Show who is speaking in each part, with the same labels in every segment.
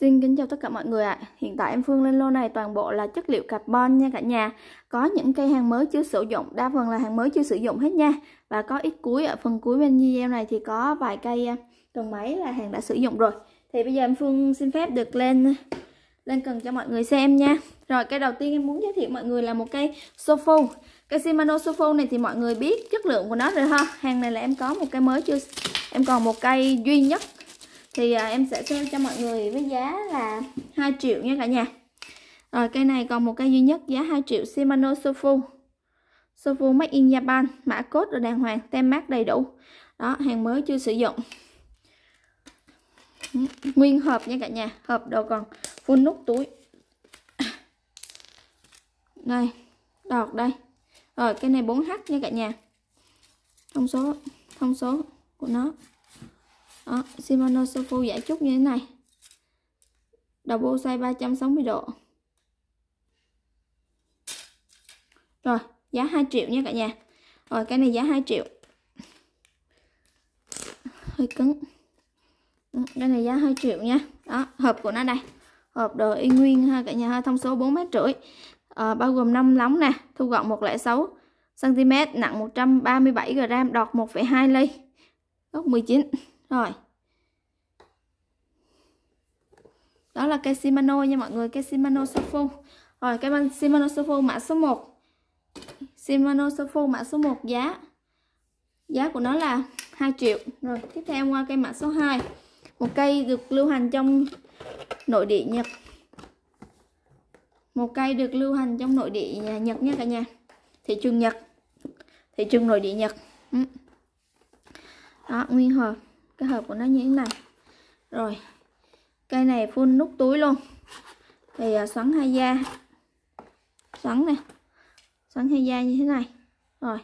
Speaker 1: Xin kính chào tất cả mọi người ạ. À. Hiện tại em Phương lên lô này toàn bộ là chất liệu carbon nha cả nhà. Có những cây hàng mới chưa sử dụng, đa phần là hàng mới chưa sử dụng hết nha. Và có ít cuối ở phần cuối bên video này thì có vài cây cần à, máy là hàng đã sử dụng rồi. Thì bây giờ em Phương xin phép được lên lên cần cho mọi người xem nha. Rồi cây đầu tiên em muốn giới thiệu mọi người là một cây Sofu. Cây Shimano Sofu này thì mọi người biết chất lượng của nó rồi ha. Hàng này là em có một cây mới chưa em còn một cây duy nhất thì à, em sẽ sale cho mọi người với giá là 2 triệu nha cả nhà rồi cây này còn một cây duy nhất giá 2 triệu Shimano Sofu Sofu Made in Japan mã code rồi đàng hoàng tem mát đầy đủ đó hàng mới chưa sử dụng nguyên hộp nha cả nhà hộp đồ còn full nút túi đây đọt đây rồi cái này 4h nha cả nhà thông số thông số của nó đó, ờ, Shimano Sofu giải chút như thế này đầu bô xoay 360 độ rồi giá 2 triệu nha cả nhà rồi cái này giá 2 triệu hơi cứng ừ, cái này giá 2 triệu nha đó hộp của nó đây hộp đồ y nguyên ha cả nhà ha thông số 4 mét rưỡi à, bao gồm 5 lóng nè thu gọn 106 cm nặng 137 g đọt 1,2 ly góc 19 rồi đó là cây Shimano nha mọi người cây Shimano Sofo rồi cây Shimano Sofo mã số 1 Shimano Sofo mã số 1 giá giá của nó là 2 triệu rồi tiếp theo qua cây mã số 2 một cây được lưu hành trong nội địa Nhật một cây được lưu hành trong nội địa Nhật nha cả nhà thị trường Nhật thị trường nội địa Nhật ừ. đó nguyên hộp cái hộp của nó như thế này rồi cây này phun nút túi luôn thì à, xoắn hai da xoắn này xoắn hai da như thế này rồi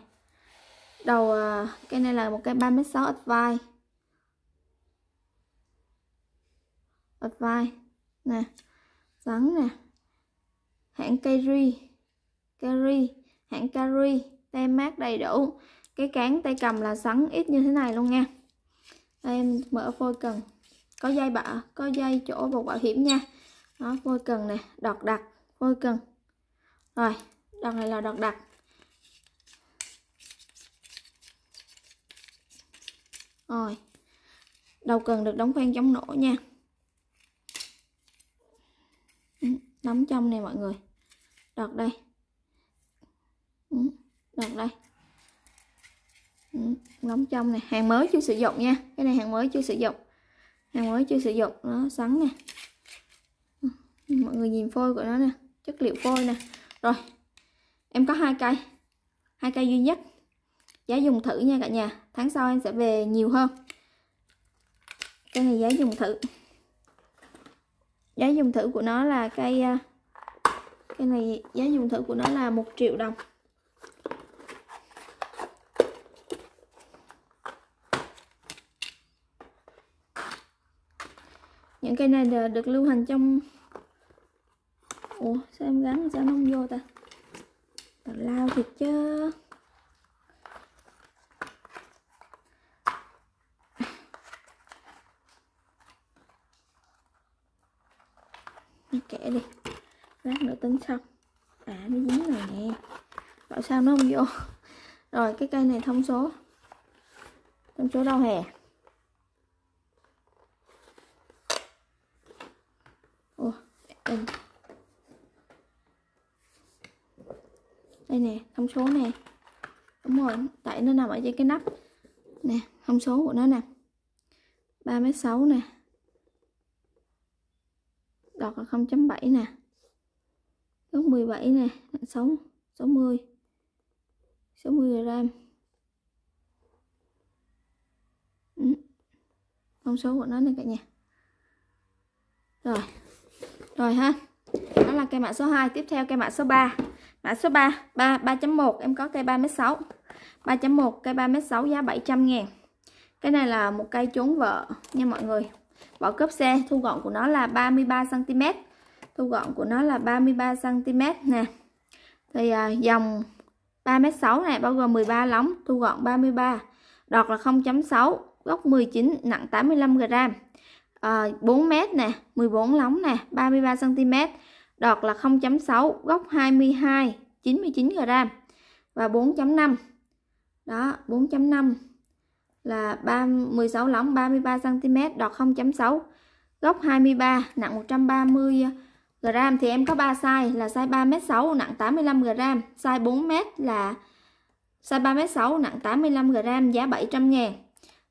Speaker 1: đầu à, cây này là một cây 3 mét sáu ít vai ít vai nè xoắn nè hãng cây ri, cây ri, hãng cây ri, tem mát đầy đủ cái cán tay cầm là xoắn ít như thế này luôn nha em mở phôi cần có dây bạ có dây chỗ buộc bảo hiểm nha đó phôi cần này đọt đặt phôi cần rồi đọt này là đọt đặt rồi đầu cần được đóng khoen chống nổ nha nắm trong nè mọi người đọt đây ừ, đọt đây lóng ừ, trong này hàng mới chưa sử dụng nha cái này hàng mới chưa sử dụng hàng mới chưa sử dụng nó sắn nè ừ, mọi người nhìn phôi của nó nè chất liệu phôi nè rồi em có hai cây hai cây duy nhất giá dùng thử nha cả nhà tháng sau em sẽ về nhiều hơn cây này giá dùng thử giá dùng thử của nó là cây à, cái này giá dùng thử của nó là một triệu đồng những cây này là được lưu hành trong ủa sao em gắn sao nó không vô ta tào lao thiệt chứ kệ đi lát nữa tính xong à nó dính rồi nè tại sao nó không vô rồi cái cây này thông số thông số đâu hè thông số này đúng rồi tại nó nằm ở trên cái nắp nè thông số của nó nè ba mét sáu nè đọt là không chấm bảy nè góc 17 nè nặng 6 60 60 gram ừ. thông số của nó nè cả nhà rồi rồi ha đó là cây mã số 2 tiếp theo cây mã số 3 mã số 3 3 3.1 em có cây 3m6 3.1 cây 3m6 giá 700 ngàn cái này là một cây trốn vợ nha mọi người vỏ cốp xe thu gọn của nó là 33cm thu gọn của nó là 33cm nè thì à, dòng 3m6 này bao gồm 13 lóng thu gọn 33 đọt là 0.6 gốc 19 nặng 85g à, 4m nè 14 lóng nè 33cm đọt là 0.6 gốc 22 99g và 4.5 đó 4.5 là 3, 16 lóng 33 cm đọt 0.6 gốc 23 nặng 130 g thì em có 3 size là size 3m6 nặng 85 g, size 4m là size 3m6 nặng 85 g giá 700 000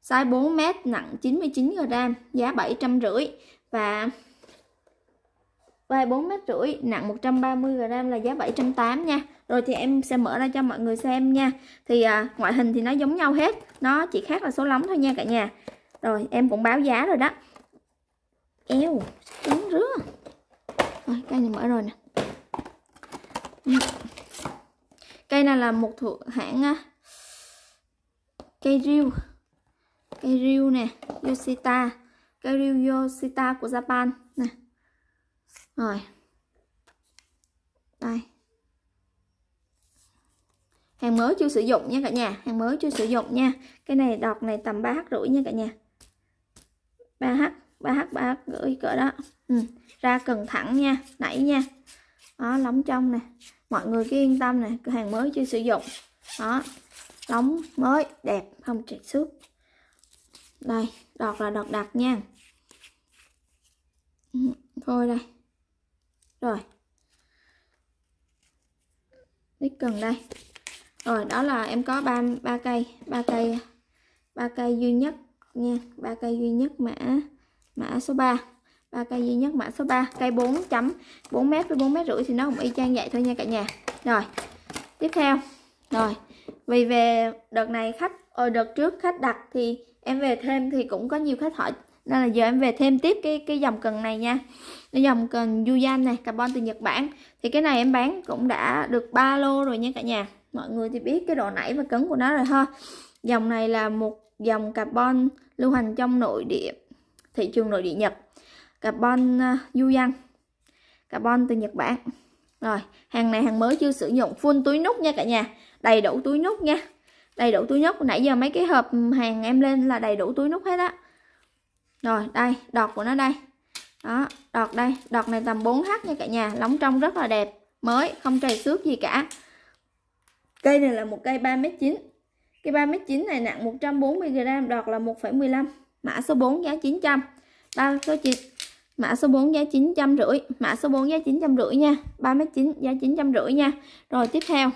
Speaker 1: size 4m nặng 99 g giá 750 và vai 4 mét rưỡi nặng 130 g là giá 780 nha rồi thì em sẽ mở ra cho mọi người xem nha thì à, ngoại hình thì nó giống nhau hết nó chỉ khác là số lóng thôi nha cả nhà rồi em cũng báo giá rồi đó eo cắn rứa rồi cây này mở rồi nè ừ. cây này là một thuộc hãng à, cây riu cây riu nè Yoshita cây riu Yoshita của Japan rồi đây hàng mới chưa sử dụng nha cả nhà hàng mới chưa sử dụng nha cái này đọt này tầm 3h rưỡi nha cả nhà 3h 3h 3h rưỡi cỡ đó ừ. ra cần thẳng nha nảy nha đó lóng trong nè mọi người cứ yên tâm nè hàng mới chưa sử dụng đó lóng mới đẹp không trẹt xước đây đọt là đọt đặc nha ừ, thôi đây rồi đít cần đây rồi đó là em có ba ba cây ba cây ba cây duy nhất nha ba cây duy nhất mã mã số 3 ba cây duy nhất mã số 3 cây 4 chấm bốn mét với bốn mét rưỡi thì nó cũng y chang vậy thôi nha cả nhà rồi tiếp theo rồi vì về đợt này khách ở ờ, đợt trước khách đặt thì em về thêm thì cũng có nhiều khách hỏi nên là giờ em về thêm tiếp cái cái dòng cần này nha cái dòng cần Yuyan này carbon từ Nhật Bản thì cái này em bán cũng đã được 3 lô rồi nha cả nhà mọi người thì biết cái độ nảy và cứng của nó rồi ha dòng này là một dòng carbon lưu hành trong nội địa thị trường nội địa Nhật carbon uh, Yuyan carbon từ Nhật Bản rồi hàng này hàng mới chưa sử dụng full túi nút nha cả nhà đầy đủ túi nút nha đầy đủ túi nút nãy giờ mấy cái hộp hàng em lên là đầy đủ túi nút hết á rồi đây đọt của nó đây đó đọt đây đọt này tầm 4h nha cả nhà lóng trong rất là đẹp mới không trầy xước gì cả cây này là một cây 3 m chín cây ba m chín này nặng 140g đọt là 1,15 mã số 4 giá 900 trăm số 9 mã số 4 giá rưỡi mã số 4 giá rưỡi nha 3 m chín giá rưỡi nha rồi tiếp theo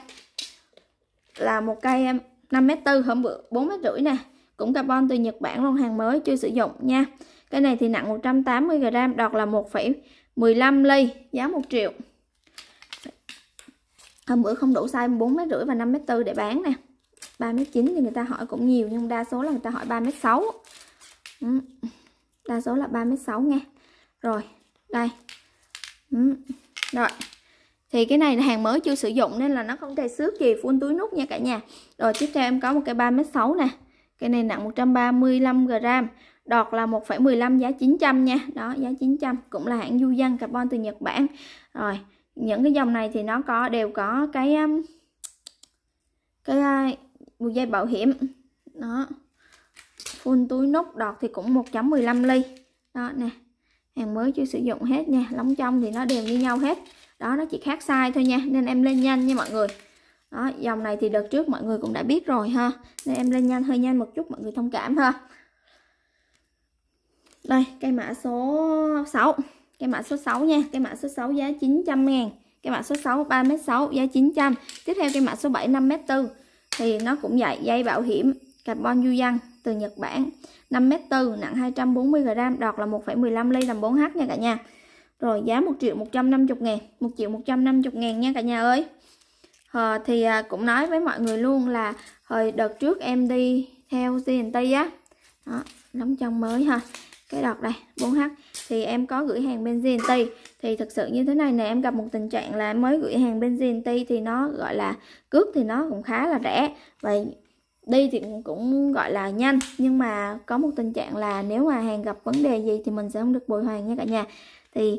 Speaker 1: là một cây 5m4 hôm bữa 4m rưỡi nè cũng carbon từ Nhật Bản lon hàng mới chưa sử dụng nha cái này thì nặng 180g đọt là 1,15 ly giá 1 triệu hôm bữa không đủ size 4 mét rưỡi và 5 mét tư để bán nè 3 mét 9 thì người ta hỏi cũng nhiều nhưng đa số là người ta hỏi 3 mét 6 ừ. đa số là 3 mét 6 nha rồi đây ừ. rồi thì cái này là hàng mới chưa sử dụng nên là nó không thể xước gì full túi nút nha cả nhà rồi tiếp theo em có một cái 3 mét 6 nè Cây này nặng 135g, đọt là 1,15 giá 900 nha. Đó, giá 900, cũng là hãng du dân carbon từ Nhật Bản. Rồi, những cái dòng này thì nó có đều có cái um, cái à, buộc dây bảo hiểm. Đó. Full túi nút đọt thì cũng 1.15 ly. Đó nè. Hàng mới chưa sử dụng hết nha, lóng trong thì nó đều như nhau hết. Đó nó chỉ khác size thôi nha, nên em lên nhanh nha mọi người đó dòng này thì đợt trước mọi người cũng đã biết rồi ha nên em lên nhanh hơi nhanh một chút mọi người thông cảm ha đây cây mã số 6 cây mã số 6 nha cây mã số 6 giá 900 ngàn cây mã số 6 3m6 giá 900 tiếp theo cây mã số 7 5m4 thì nó cũng vậy dây bảo hiểm carbon du văn từ Nhật Bản 5m4 nặng 240g đọt là 1,15 ly làm 4h nha cả nhà rồi giá 1 triệu 150 ngàn 1 triệu 150 ngàn nha cả nhà ơi à, thì à, cũng nói với mọi người luôn là hồi ờ, đợt trước em đi theo TNT á đó, đóng trong mới ha cái đợt đây 4H thì em có gửi hàng bên GNT thì thực sự như thế này nè em gặp một tình trạng là mới gửi hàng bên GNT thì nó gọi là cước thì nó cũng khá là rẻ và đi thì cũng, cũng gọi là nhanh nhưng mà có một tình trạng là nếu mà hàng gặp vấn đề gì thì mình sẽ không được bồi hoàn nha cả nhà thì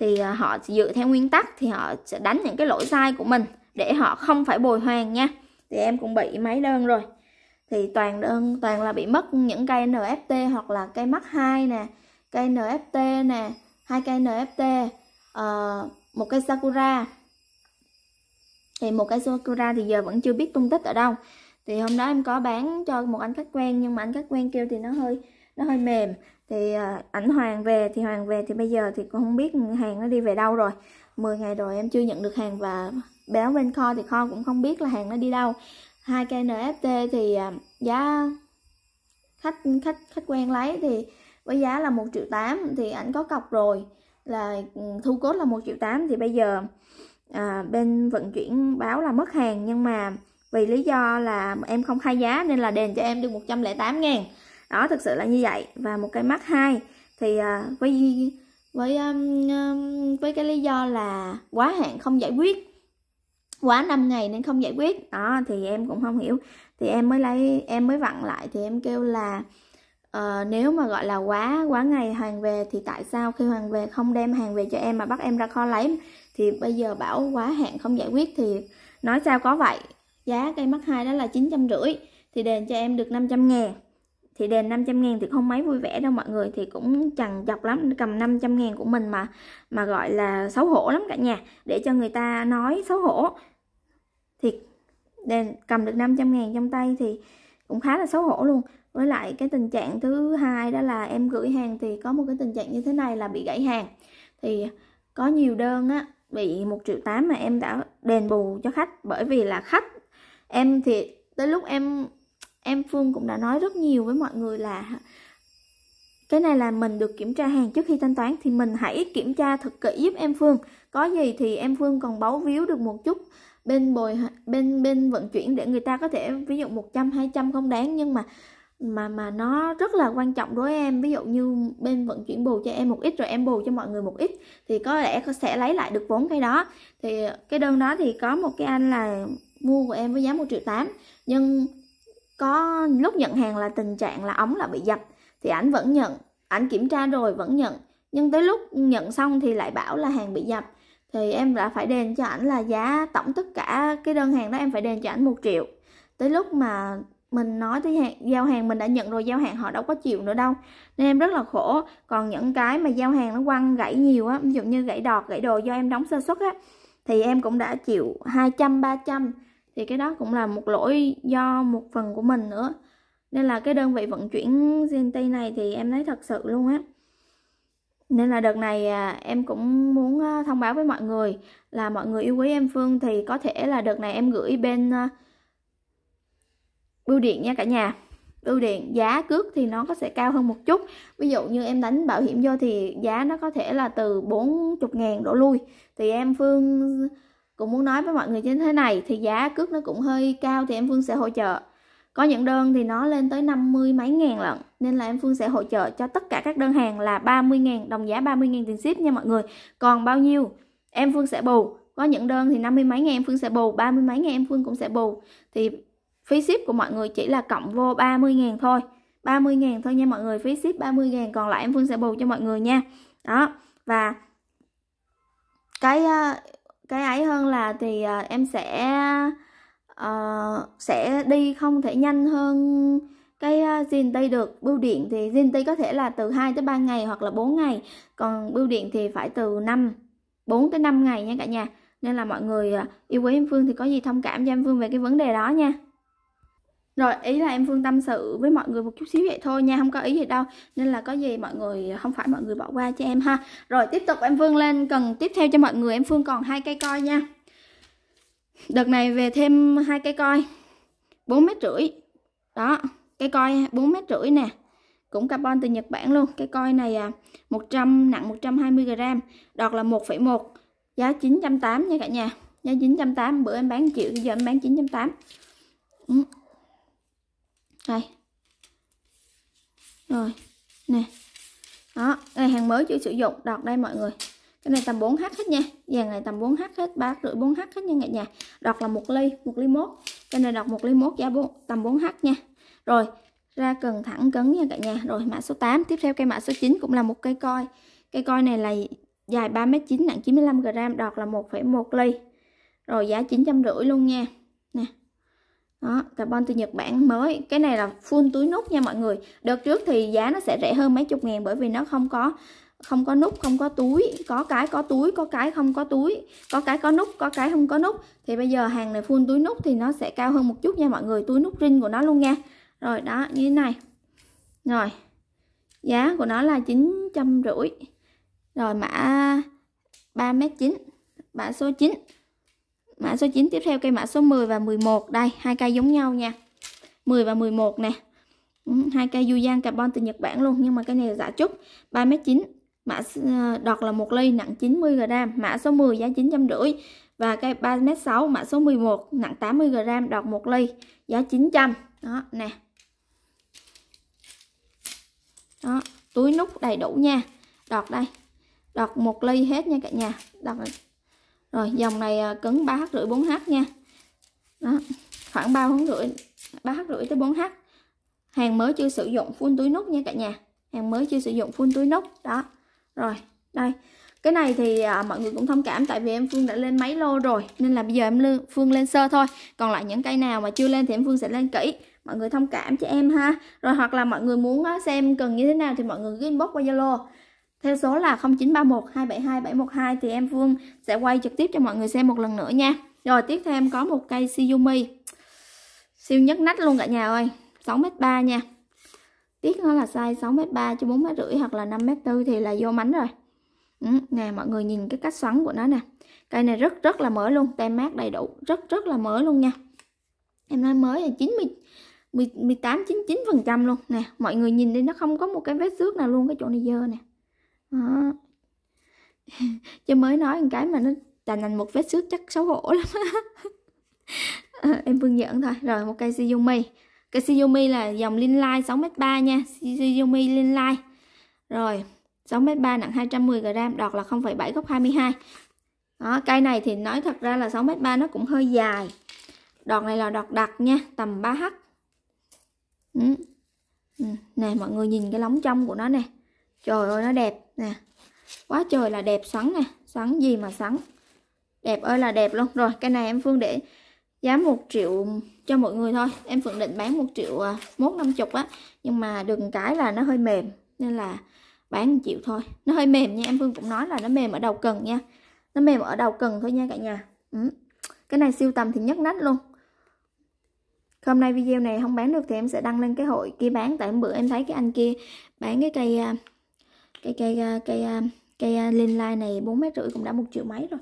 Speaker 1: thì ờ, họ dựa theo nguyên tắc thì họ sẽ đánh những cái lỗi sai của mình để họ không phải bồi hoàn nha thì em cũng bị mấy đơn rồi thì toàn đơn toàn là bị mất những cây NFT hoặc là cây mắc 2 nè cây NFT nè hai cây NFT uh, ờ, một cây Sakura thì một cây Sakura thì giờ vẫn chưa biết tung tích ở đâu thì hôm đó em có bán cho một anh khách quen nhưng mà anh khách quen kêu thì nó hơi nó hơi mềm thì uh, ảnh hoàng về thì hoàng về thì bây giờ thì cũng không biết hàng nó đi về đâu rồi 10 ngày rồi em chưa nhận được hàng và bán bên kho thì kho cũng không biết là hàng nó đi đâu hai cây nft thì à, giá khách khách khách quen lấy thì với giá là một triệu tám thì ảnh có cọc rồi là ừ, thu cốt là một triệu tám thì bây giờ à, bên vận chuyển báo là mất hàng nhưng mà vì lý do là em không khai giá nên là đền cho em được 108 ngàn đó thực sự là như vậy và một cái mắt hai thì à, với với um, um, với cái lý do là quá hạn không giải quyết quá 5 ngày nên không giải quyết đó thì em cũng không hiểu thì em mới lấy em mới vặn lại thì em kêu là uh, nếu mà gọi là quá quá ngày hoàng về thì tại sao khi hoàng về không đem hàng về cho em mà bắt em ra kho lấy thì bây giờ bảo quá hạn không giải quyết thì nói sao có vậy giá cây mắc hai đó là chín trăm rưỡi thì đền cho em được 500 ngàn thì đền 500 ngàn thì không mấy vui vẻ đâu mọi người thì cũng chẳng chọc lắm cầm 500 ngàn của mình mà mà gọi là xấu hổ lắm cả nhà để cho người ta nói xấu hổ thì đền cầm được 500 ngàn trong tay thì cũng khá là xấu hổ luôn với lại cái tình trạng thứ hai đó là em gửi hàng thì có một cái tình trạng như thế này là bị gãy hàng thì có nhiều đơn á bị một triệu tám mà em đã đền bù cho khách bởi vì là khách em thì tới lúc em em Phương cũng đã nói rất nhiều với mọi người là cái này là mình được kiểm tra hàng trước khi thanh toán thì mình hãy kiểm tra thật kỹ giúp em Phương có gì thì em Phương còn bấu víu được một chút bên bồi bên bên vận chuyển để người ta có thể ví dụ 100 200 không đáng nhưng mà mà mà nó rất là quan trọng đối với em ví dụ như bên vận chuyển bù cho em một ít rồi em bù cho mọi người một ít thì có lẽ sẽ lấy lại được vốn cái đó thì cái đơn đó thì có một cái anh là mua của em với giá một triệu tám nhưng có lúc nhận hàng là tình trạng là ống là bị dập thì ảnh vẫn nhận ảnh kiểm tra rồi vẫn nhận nhưng tới lúc nhận xong thì lại bảo là hàng bị dập thì em đã phải đền cho ảnh là giá tổng tất cả cái đơn hàng đó em phải đền cho ảnh một triệu tới lúc mà mình nói tới hàng, giao hàng mình đã nhận rồi giao hàng họ đâu có chịu nữa đâu nên em rất là khổ còn những cái mà giao hàng nó quăng gãy nhiều á ví dụ như gãy đọt gãy đồ do em đóng sơ xuất á thì em cũng đã chịu 200 300 thì cái đó cũng là một lỗi do một phần của mình nữa nên là cái đơn vị vận chuyển GNT này thì em thấy thật sự luôn á nên là đợt này à, em cũng muốn à, thông báo với mọi người là mọi người yêu quý em Phương thì có thể là đợt này em gửi bên à, bưu điện nha cả nhà bưu điện giá cước thì nó có sẽ cao hơn một chút ví dụ như em đánh bảo hiểm vô thì giá nó có thể là từ 40 ngàn đổ lui thì em Phương cũng muốn nói với mọi người như thế này thì giá cước nó cũng hơi cao thì em Phương sẽ hỗ trợ có những đơn thì nó lên tới 50 mấy ngàn lận Nên là em Phương sẽ hỗ trợ cho tất cả các đơn hàng là 30 ngàn Đồng giá 30 ngàn tiền ship nha mọi người Còn bao nhiêu em Phương sẽ bù Có những đơn thì 50 mấy ngàn em Phương sẽ bù 30 mấy ngàn em Phương cũng sẽ bù Thì phí ship của mọi người chỉ là cộng vô 30 ngàn thôi 30 ngàn thôi nha mọi người Phí ship 30 ngàn còn lại em Phương sẽ bù cho mọi người nha Đó và cái à, cái ấy hơn là thì uh, em sẽ uh, sẽ đi không thể nhanh hơn cái zin ờ, tây được bưu điện thì zin tây có thể là từ 2 tới 3 ngày hoặc là 4 ngày còn bưu điện thì phải từ 5 4 tới 5 ngày nha cả nhà nên là mọi người yêu quý em Phương thì có gì thông cảm cho em Phương về cái vấn đề đó nha rồi ý là em phương tâm sự với mọi người một chút xíu vậy thôi nha không có ý gì đâu nên là có gì mọi người không phải mọi người bỏ qua cho em ha rồi tiếp tục em phương lên cần tiếp theo cho mọi người em phương còn hai cây coi nha đợt này về thêm hai cây coi bốn mét rưỡi đó cây coi bốn mét rưỡi nè cũng carbon từ Nhật Bản luôn cái coi này à 100 nặng 120 gram đọt là 1,1 giá 980 nha cả nhà giá 980 bữa em bán chịu giờ em bán 980 ừ đây rồi nè đó này hàng mới chưa sử dụng đọt đây mọi người cái này tầm 4 h hết nha vàng này tầm 4 h hết ba rưỡi 4 h hết nha cả nhà đọt là một ly một ly mốt cái này đọt một ly mốt giá 4, tầm 4 h nha rồi ra cần thẳng cứng nha cả nhà rồi mã số 8 tiếp theo cây mã số 9 cũng là một cây coi cây coi này là dài 3m9 nặng 95g đọt là 1,1 ly rồi giá 950 luôn nha đó, carbon từ Nhật Bản mới cái này là full túi nút nha mọi người đợt trước thì giá nó sẽ rẻ hơn mấy chục ngàn bởi vì nó không có không có nút không có túi có cái có túi có cái không có túi có cái có nút có cái không có nút thì bây giờ hàng này full túi nút thì nó sẽ cao hơn một chút nha mọi người túi nút rin của nó luôn nha rồi đó như thế này rồi giá của nó là chín trăm rưỡi rồi mã ba m chín mã số 9 mã số 9 tiếp theo cây mã số 10 và 11 đây hai cây giống nhau nha 10 và 11 nè ừ, hai cây du giang carbon từ Nhật Bản luôn nhưng mà cái này giả chút 3m9 mã ờ, đọt là một ly nặng 90g mã số 10 giá 950 và cây 3m6 mã số 11 nặng 80g đọt một ly giá 900 đó nè đó túi nút đầy đủ nha đọt đây đọt một ly hết nha cả nhà đọt rồi dòng này à, cứng 3 h rưỡi 4 h nha đó khoảng 3 h rưỡi 3 h rưỡi tới 4 h hàng mới chưa sử dụng full túi nút nha cả nhà hàng mới chưa sử dụng full túi nút đó rồi đây cái này thì à, mọi người cũng thông cảm tại vì em Phương đã lên mấy lô rồi nên là bây giờ em lên, Phương lên sơ thôi còn lại những cây nào mà chưa lên thì em Phương sẽ lên kỹ mọi người thông cảm cho em ha rồi hoặc là mọi người muốn xem cần như thế nào thì mọi người inbox qua Zalo theo số là 0931 272 712 thì em Phương sẽ quay trực tiếp cho mọi người xem một lần nữa nha. Rồi tiếp theo em có một cây Xiaomi. Siêu nhất nách luôn cả nhà ơi. 6m3 nha. Tiếc nó là size 6m3 cho 4m rưỡi hoặc là 5m4 thì là vô mánh rồi. Ừ, nè mọi người nhìn cái cách xoắn của nó nè. Cây này rất rất là mới luôn, tem mát đầy đủ, rất rất là mới luôn nha. Em nói mới là 90 18 99% luôn nè, mọi người nhìn đi nó không có một cái vết xước nào luôn cái chỗ này dơ nè đó. Ờ. chứ mới nói một cái mà nó tàn thành một vết xước chắc xấu hổ lắm ờ, em vương giỡn thôi rồi một cây Xiaomi cây Xiaomi là dòng Linline 6m3 nha Xiaomi Linline rồi 6m3 nặng 210g đọt là 0,7 góc 22 đó, cây này thì nói thật ra là 6m3 nó cũng hơi dài đọt này là đọt đặc nha tầm 3h ừ. Ừ. nè mọi người nhìn cái lóng trong của nó nè trời ơi nó đẹp nè quá trời là đẹp xoắn nè xoắn gì mà xoắn đẹp ơi là đẹp luôn rồi cái này em phương để giá 1 triệu cho mọi người thôi em phương định bán 1 triệu à, mốt năm chục á nhưng mà đừng cái là nó hơi mềm nên là bán 1 triệu thôi nó hơi mềm nha em phương cũng nói là nó mềm ở đầu cần nha nó mềm ở đầu cần thôi nha cả nhà ừ. cái này siêu tầm thì nhấc nách luôn hôm nay video này không bán được thì em sẽ đăng lên cái hội kia bán tại bữa em thấy cái anh kia bán cái cây à, cây cây cây cây lên lai này bốn mét rưỡi cũng đã một triệu mấy rồi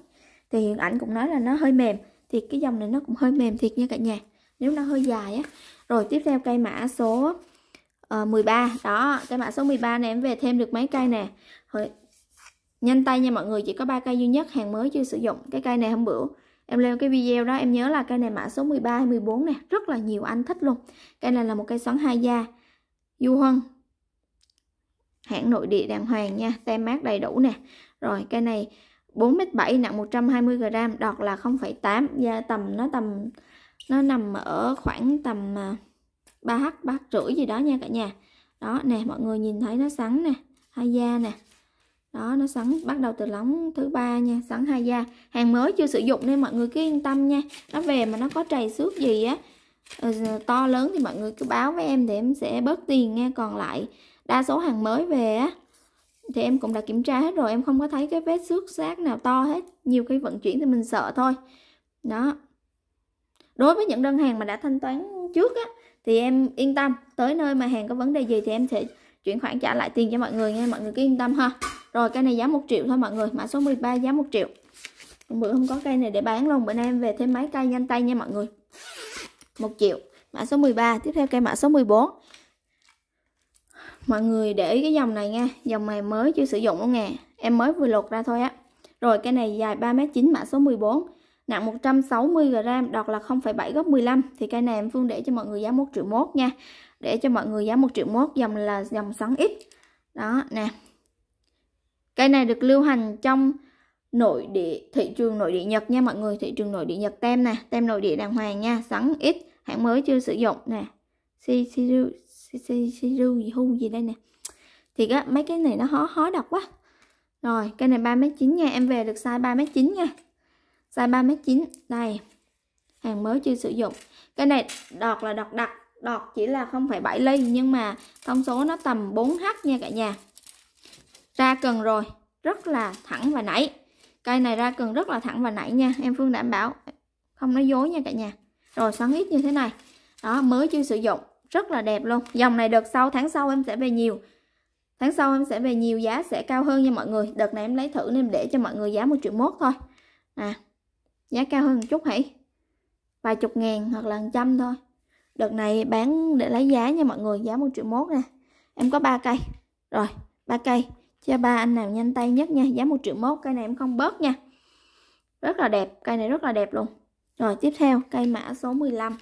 Speaker 1: thì hiện ảnh cũng nói là nó hơi mềm thì cái dòng này nó cũng hơi mềm thiệt nha cả nhà nếu nó hơi dài á rồi tiếp theo cây mã số uh, ờ, 13 đó cây mã số 13 này em về thêm được mấy cây nè Hồi... nhanh tay nha mọi người chỉ có ba cây duy nhất hàng mới chưa sử dụng cái cây này hôm bữa em leo cái video đó em nhớ là cây này mã số 13 hay 14 nè rất là nhiều anh thích luôn cây này là một cây xoắn hai da du hân hãng nội địa đàng hoàng nha tem mát đầy đủ nè rồi cây này 4m7 nặng 120g đọt là 0,8 da tầm nó tầm nó nằm ở khoảng tầm 3h à, 3 rưỡi gì đó nha cả nhà đó nè mọi người nhìn thấy nó sắn nè hai da nè đó nó sắn bắt đầu từ lóng thứ ba nha sắn hai da hàng mới chưa sử dụng nên mọi người cứ yên tâm nha nó về mà nó có trầy xước gì á ờ, to lớn thì mọi người cứ báo với em thì em sẽ bớt tiền nghe, còn lại đa số hàng mới về á thì em cũng đã kiểm tra hết rồi em không có thấy cái vết xước xác nào to hết nhiều khi vận chuyển thì mình sợ thôi đó đối với những đơn hàng mà đã thanh toán trước á thì em yên tâm tới nơi mà hàng có vấn đề gì thì em sẽ chuyển khoản trả lại tiền cho mọi người nha mọi người cứ yên tâm ha rồi cây này giá 1 triệu thôi mọi người mã số 13 giá 1 triệu bữa không có cây này để bán luôn bữa nay em về thêm mấy cây nhanh tay nha mọi người 1 triệu mã số 13 tiếp theo cây mã số 14 mọi người để ý cái dòng này nha dòng này mới chưa sử dụng luôn nè em mới vừa lột ra thôi á rồi cái này dài 3m9 mã số 14 nặng 160g đọt là 0,7 góc 15 thì cây này em Phương để cho mọi người giá 1 triệu mốt nha để cho mọi người giá 1 triệu mốt dòng là dòng xoắn ít đó nè cây này được lưu hành trong nội địa thị trường nội địa Nhật nha mọi người thị trường nội địa Nhật tem nè tem nội địa đàng hoàng nha sắn ít hãng mới chưa sử dụng nè Shiru gì hu gì đây nè thì á mấy cái này nó hó hó đọc quá rồi cái này 3 mét 9 nha em về được size 3 mét 9 nha size 3 mét 9 đây hàng mới chưa sử dụng cái này đọt là đọt đặc đọt chỉ là 0,7 ly nhưng mà thông số nó tầm 4h nha cả nhà ra cần rồi rất là thẳng và nảy cây này ra cần rất là thẳng và nảy nha em Phương đảm bảo không nói dối nha cả nhà rồi xoắn ít như thế này đó mới chưa sử dụng rất là đẹp luôn dòng này đợt sau tháng sau em sẽ về nhiều tháng sau em sẽ về nhiều giá sẽ cao hơn nha mọi người đợt này em lấy thử nên để cho mọi người giá một triệu mốt thôi à giá cao hơn một chút hãy vài chục ngàn hoặc là trăm thôi đợt này bán để lấy giá nha mọi người giá một triệu mốt nè em có ba cây rồi ba cây cho ba anh nào nhanh tay nhất nha giá một triệu mốt cây này em không bớt nha rất là đẹp cây này rất là đẹp luôn rồi tiếp theo cây mã số 15 lăm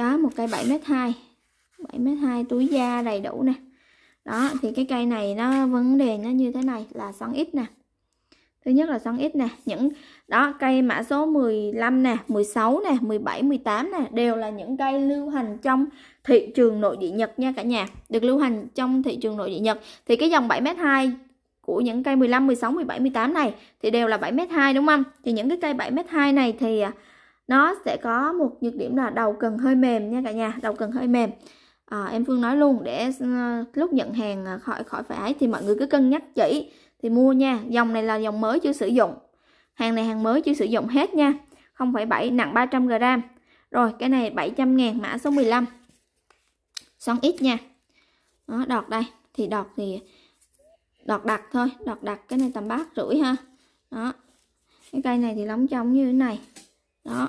Speaker 1: có một cây 7m2 7m2 túi da đầy đủ nè Đó thì cái cây này nó vấn đề nó như thế này là xoắn ít nè Thứ nhất là xoắn ít nè những Đó cây mã số 15 nè 16 nè 17, 18 nè Đều là những cây lưu hành trong thị trường nội địa Nhật nha cả nhà Được lưu hành trong thị trường nội địa Nhật Thì cái dòng 7m2 của những cây 15, 16, 17, 18 này thì đều là 7m2 đúng không? Thì những cái cây 7m2 này thì à, nó sẽ có một nhược điểm là đầu cần hơi mềm nha cả nhà đầu cần hơi mềm à, em Phương nói luôn để ờ, lúc nhận hàng ờ, khỏi khỏi phải thì mọi người cứ cân nhắc kỹ thì mua nha dòng này là dòng mới chưa sử dụng hàng này hàng mới chưa sử dụng hết nha 0,7 nặng 300g rồi cái này 700 ngàn mã số 15 son ít nha đó, đọt đây thì đọt thì đọt đặc thôi đọt đặc cái này tầm bát rưỡi ha đó cái cây này thì lóng trong như thế này đó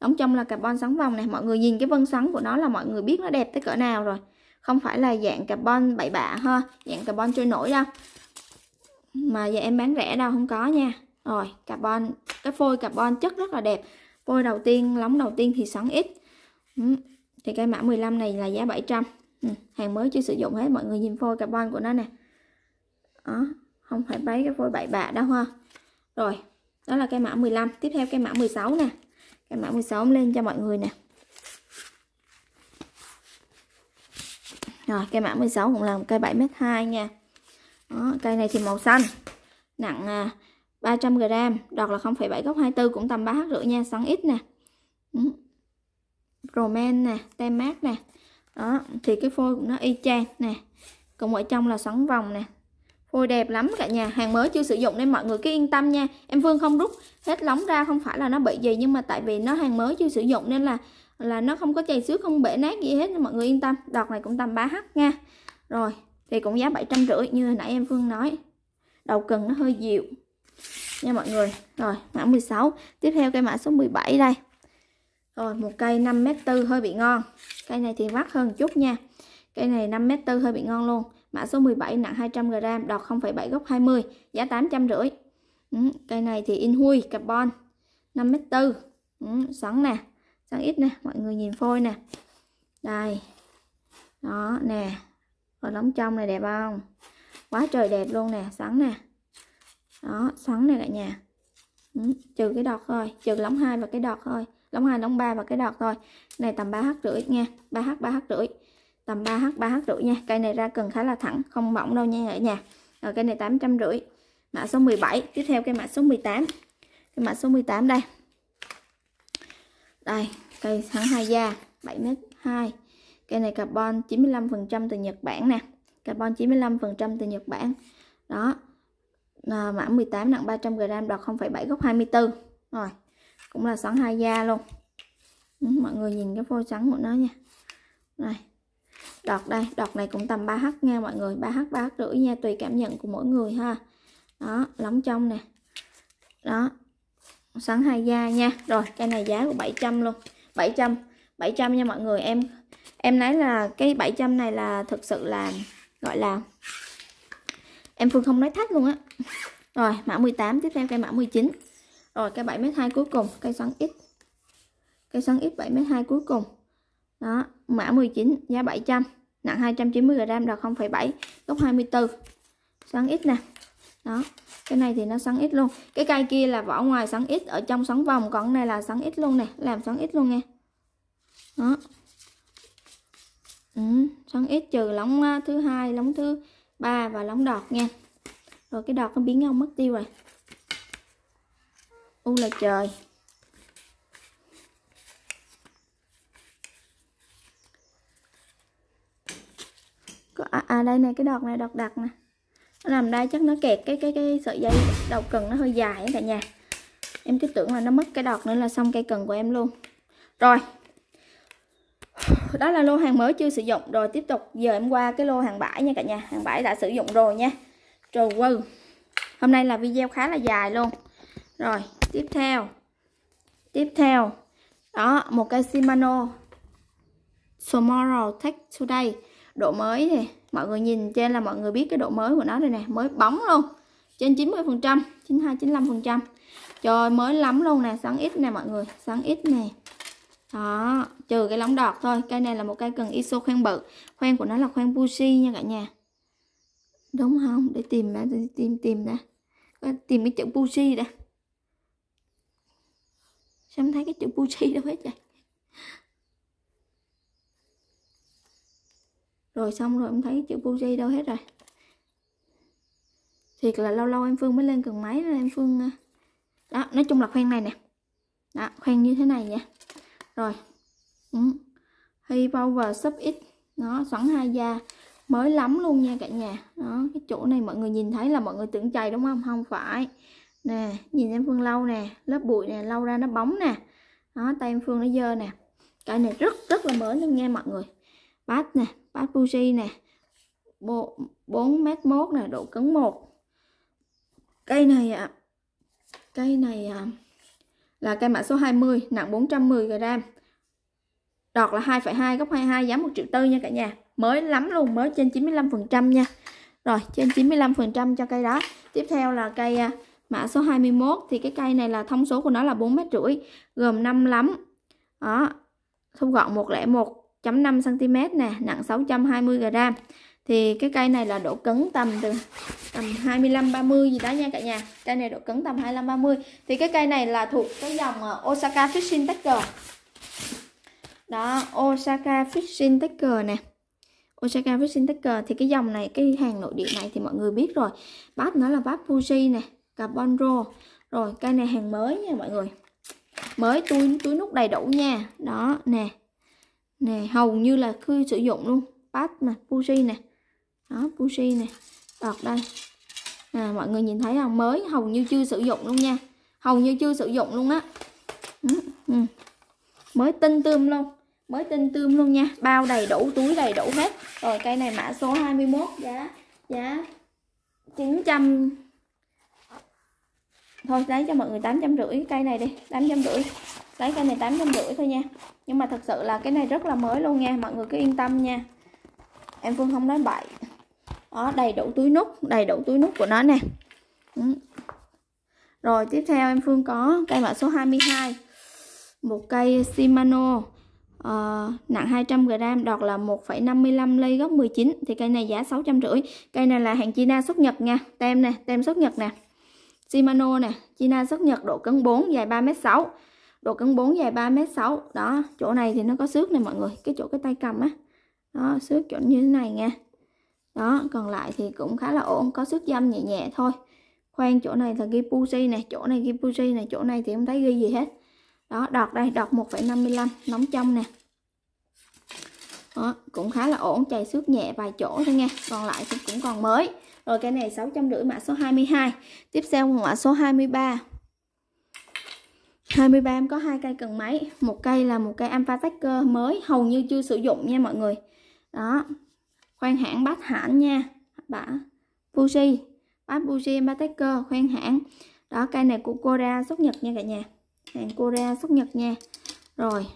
Speaker 1: đóng trong là carbon xoắn vòng này mọi người nhìn cái vân xoắn của nó là mọi người biết nó đẹp tới cỡ nào rồi không phải là dạng carbon bậy bạ ha dạng carbon trôi nổi đâu mà giờ em bán rẻ đâu không có nha rồi carbon cái phôi carbon chất rất là đẹp phôi đầu tiên lóng đầu tiên thì xoắn ít ừ. thì cây mã 15 này là giá 700 ừ. hàng mới chưa sử dụng hết mọi người nhìn phôi carbon của nó nè đó không phải bấy cái phôi bậy bạ đâu ha rồi đó là cây mã 15 tiếp theo cây mã 16 nè cây mã 16 lên cho mọi người nè rồi cây mã 16 cũng là một cây 7m2 nha đó, cây này thì màu xanh nặng 300g à, đọt là 0,7 gốc 24 cũng tầm 3h rưỡi nha sắn ít nè ừ. Roman nè tem mát nè đó thì cái phôi cũng nó y chang nè cùng ở trong là xoắn vòng nè ôi đẹp lắm cả nhà hàng mới chưa sử dụng nên mọi người cứ yên tâm nha em Phương không rút hết lóng ra không phải là nó bị gì nhưng mà tại vì nó hàng mới chưa sử dụng nên là là nó không có chày xước không bể nát gì hết nên mọi người yên tâm đọt này cũng tầm 3 h nha rồi thì cũng giá bảy trăm rưỡi như hồi nãy em Phương nói đầu cần nó hơi dịu nha mọi người rồi mã 16 tiếp theo cây mã số 17 đây rồi một cây 5 m tư hơi bị ngon cây này thì mắc hơn chút nha cây này 5 m tư hơi bị ngon luôn mã số 17 nặng 200g đọt 0,7 gốc 20 giá 850 ừ, cây này thì in hui carbon 5m4 ừ, sẵn nè sẵn ít nè mọi người nhìn phôi nè đây đó nè ở lóng trong này đẹp không quá trời đẹp luôn nè sẵn nè đó sẵn nè cả nhà ừ, trừ cái đọt thôi trừ lóng hai và cái đọt thôi lóng hai lóng ba và cái đọt thôi này tầm 3h rưỡi nha 3h 3h rưỡi tầm 3h 3h rưỡi nha cây này ra cần khá là thẳng không mỏng đâu nha ở nhà rồi cây này 800 rưỡi mã số 17 tiếp theo cây mã số 18 cây mã số 18 đây đây cây thẳng hai da 7m2 cây này carbon 95% từ Nhật Bản nè carbon 95% từ Nhật Bản đó à, mã 18 nặng 300g đọt 0,7 gốc 24 rồi cũng là sẵn hai da luôn ừ, mọi người nhìn cái phôi trắng của nó nha này đọt đây đọt này cũng tầm 3h nha mọi người 3h 3h rưỡi nha tùy cảm nhận của mỗi người ha đó lóng trong nè đó sẵn hai da nha rồi cây này giá của 700 luôn 700 700 nha mọi người em em nói là cái 700 này là thực sự là gọi là em Phương không nói thách luôn á rồi mã 18 tiếp theo cây mã 19 rồi cây 7m2 cuối cùng cây xoắn ít cây xoắn ít 7m2 cuối cùng đó mã 19 giá 700 nặng 290g là 0,7 góc 24 xoắn ít nè đó cái này thì nó xoắn ít luôn cái cây kia là vỏ ngoài xoắn ít ở trong xoắn vòng còn cái này là xoắn ít luôn nè làm xoắn ít luôn nha đó ừ, xoắn ít trừ lóng à, thứ hai lóng thứ ba và lóng đọt nha rồi cái đọt nó biến ông mất tiêu rồi u là trời có à, à đây này cái đọt này đọt đặc nè làm đây chắc nó kẹt cái cái cái sợi dây đầu cần nó hơi dài ấy cả nhà em cứ tưởng là nó mất cái đọt nữa là xong cây cần của em luôn rồi đó là lô hàng mới chưa sử dụng rồi tiếp tục giờ em qua cái lô hàng bãi nha cả nhà hàng bãi đã sử dụng rồi nha rồi wow. hôm nay là video khá là dài luôn rồi tiếp theo tiếp theo đó một cây Shimano Tomorrow Tech Today độ mới thì mọi người nhìn trên là mọi người biết cái độ mới của nó rồi nè mới bóng luôn trên 90 phần trăm 92 95 phần trăm trời mới lắm luôn nè sáng ít nè mọi người sáng ít nè đó trừ cái lóng đọt thôi cây này là một cây cần iso khoan bự khoan của nó là khoan bushi nha cả nhà đúng không để tìm đã tìm tìm đã tìm cái chữ bushi đã sao không thấy cái chữ bushi đâu hết vậy rồi xong rồi em thấy chữ Fuji đâu hết rồi thiệt là lâu lâu em Phương mới lên cần máy nên em Phương à, đó nói chung là khoen này nè đó khoen như thế này nha rồi ừ. Hi Power Sub X nó xoắn hai da mới lắm luôn nha cả nhà đó cái chỗ này mọi người nhìn thấy là mọi người tưởng chày đúng không không phải nè nhìn em Phương lâu nè lớp bụi nè lâu ra nó bóng nè đó tay em Phương nó dơ nè cái này rất rất là mới luôn nha mọi người bát nè bát nè 4 mét mốt nè độ cứng 1 cây này ạ cây này à, là cây mã số 20 nặng 410 g đọt là 2,2 góc 22 giá 1 triệu tư nha cả nhà mới lắm luôn mới trên 95% nha rồi trên 95% cho cây đó tiếp theo là cây à, mã số 21 thì cái cây này là thông số của nó là 4 mét rưỡi gồm 5 lắm đó thu gọn 101 1,5 cm nè nặng 620 g thì cái cây này là độ cứng tầm từ tầm 25 30 gì đó nha cả nhà cây này độ cứng tầm 25 30 thì cái cây này là thuộc cái dòng ờ, Osaka Fishing Tackle đó Osaka Fishing Tackle nè Osaka Fishing Tackle thì cái dòng này cái hàng nội địa này thì mọi người biết rồi bát nó là bát Fuji nè carbon roll rồi cây này hàng mới nha mọi người mới túi túi nút đầy đủ nha đó nè nè hầu như là khi sử dụng luôn pad nè Fuji nè đó Fuji nè đọt đây à, mọi người nhìn thấy không mới hầu như chưa sử dụng luôn nha hầu như chưa sử dụng luôn á ừ, ừ. mới tinh tươm luôn mới tinh tươm luôn nha bao đầy đủ túi đầy đủ hết rồi cây này mã số 21 giá giá 900 thôi lấy cho mọi người tám trăm rưỡi cây này đi tám trăm rưỡi lấy cây này tám trăm rưỡi thôi nha nhưng mà thật sự là cái này rất là mới luôn nha mọi người cứ yên tâm nha em phương không nói bậy đó đầy đủ túi nút đầy đủ túi nút của nó nè ừ. rồi tiếp theo em phương có cây mã số 22 một cây Shimano uh, nặng 200g đọt là 1,55 ly góc 19 thì cây này giá 650 cây này là hàng China xuất Nhật nha tem nè tem xuất Nhật nè Shimano nè China xuất Nhật độ cứng 4 dài 3m6 độ cân 4 dài 3 mét 6 đó chỗ này thì nó có xước này mọi người cái chỗ cái tay cầm á đó xước chỗ như thế này nha đó còn lại thì cũng khá là ổn có xước dâm nhẹ nhẹ thôi khoan chỗ này là ghi puji này chỗ này ghi puji này chỗ này thì không thấy ghi gì hết đó đọt đây đọt 1,55 nóng trong nè đó, cũng khá là ổn chày xước nhẹ vài chỗ thôi nha còn lại thì cũng còn mới rồi cái này sáu trăm rưỡi mã số 22 tiếp theo mã số 23 23 em có hai cây cần máy một cây là một cây alpha tacker mới hầu như chưa sử dụng nha mọi người đó khoan hãng bát hãn nha bả Fuji bát Fuji alpha tacker khoan hãng đó cây này của Korea xuất nhật nha cả nhà hàng Korea xuất nhật nha rồi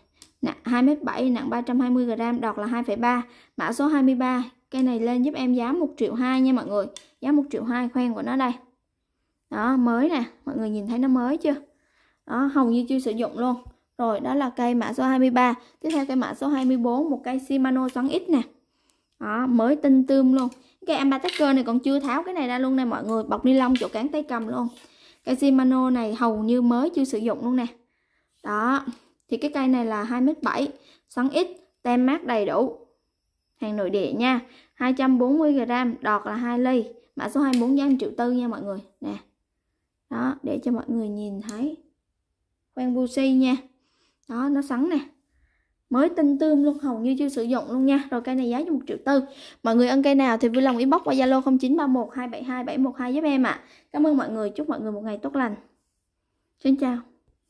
Speaker 1: nặng 2m7 nặng 320g đọt là 2,3 mã số 23 cây này lên giúp em giá 1 triệu 2 nha mọi người giá 1 triệu 2 khoen của nó đây đó mới nè mọi người nhìn thấy nó mới chưa đó hầu như chưa sử dụng luôn rồi đó là cây mã số 23 tiếp theo cây mã số 24 một cây Shimano xoắn ít nè đó, mới tinh tươm luôn cái ambatacker này còn chưa tháo cái này ra luôn nè mọi người bọc ni lông chỗ cán tay cầm luôn cây Shimano này hầu như mới chưa sử dụng luôn nè đó thì cái cây này là 2m7 xoắn ít tem mát đầy đủ hàng nội địa nha 240g đọt là 2 ly mã số 24 giá 1 triệu tư nha mọi người nè đó để cho mọi người nhìn thấy van busi nha đó nó sắn nè mới tinh tươm luôn hầu như chưa sử dụng luôn nha rồi cây này giá cho một triệu tư mọi người ăn cây nào thì vui lòng inbox qua zalo 0931272712 giúp em ạ à. cảm ơn mọi người chúc mọi người một ngày tốt lành xin chào